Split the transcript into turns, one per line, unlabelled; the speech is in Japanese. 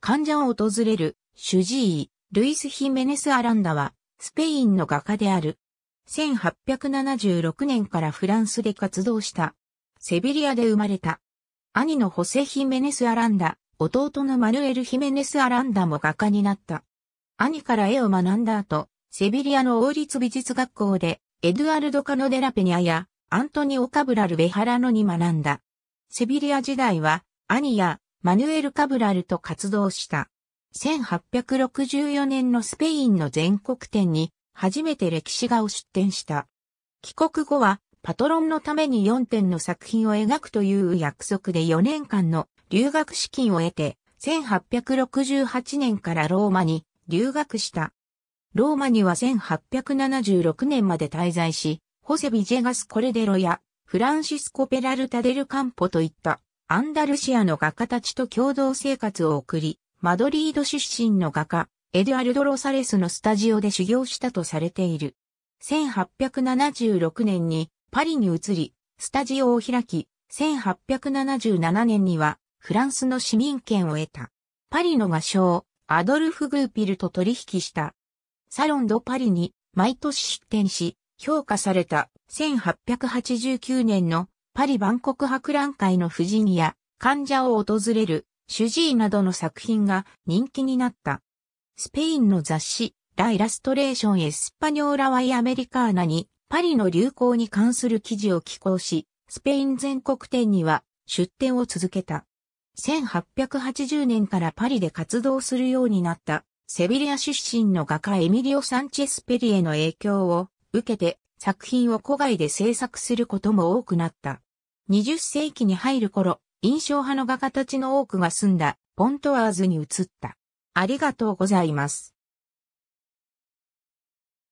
患者を訪れる、主治医、ルイス・ヒメネス・アランダは、スペインの画家である。1876年からフランスで活動した。セビリアで生まれた。兄のホセ・ヒメネス・アランダ、弟のマルエル・ヒメネス・アランダも画家になった。兄から絵を学んだ後、セビリアの王立美術学校で、エドゥアルド・カノデラ・ペニアや、アントニオ・カブラル・ベハラノに学んだ。セビリア時代は、兄やマヌエル・カブラルと活動した。1864年のスペインの全国展に初めて歴史画を出展した。帰国後はパトロンのために4点の作品を描くという約束で4年間の留学資金を得て1868年からローマに留学した。ローマには1876年まで滞在し、ホセビジェガス・コルデロやフランシスコ・ペラルタ・デル・カンポといったアンダルシアの画家たちと共同生活を送り、マドリード出身の画家、エドゥアルド・ロサレスのスタジオで修行したとされている。1876年にパリに移り、スタジオを開き、1877年にはフランスの市民権を得た。パリの画商、アドルフ・グーピルと取引した。サロン・ド・パリに毎年出展し、評価された1889年のパリ万国博覧会の婦人や患者を訪れる主治医などの作品が人気になった。スペインの雑誌、ライラストレーションエスパニョーラワイアメリカーナにパリの流行に関する記事を寄稿し、スペイン全国店には出店を続けた。1880年からパリで活動するようになったセビリア出身の画家エミリオ・サンチェス・ペリエの影響を受けて作品を古外で制作することも多くなった。20世紀に入る頃、印象派の画家たちの多くが住んだポントワーズに移った。ありがとうございます。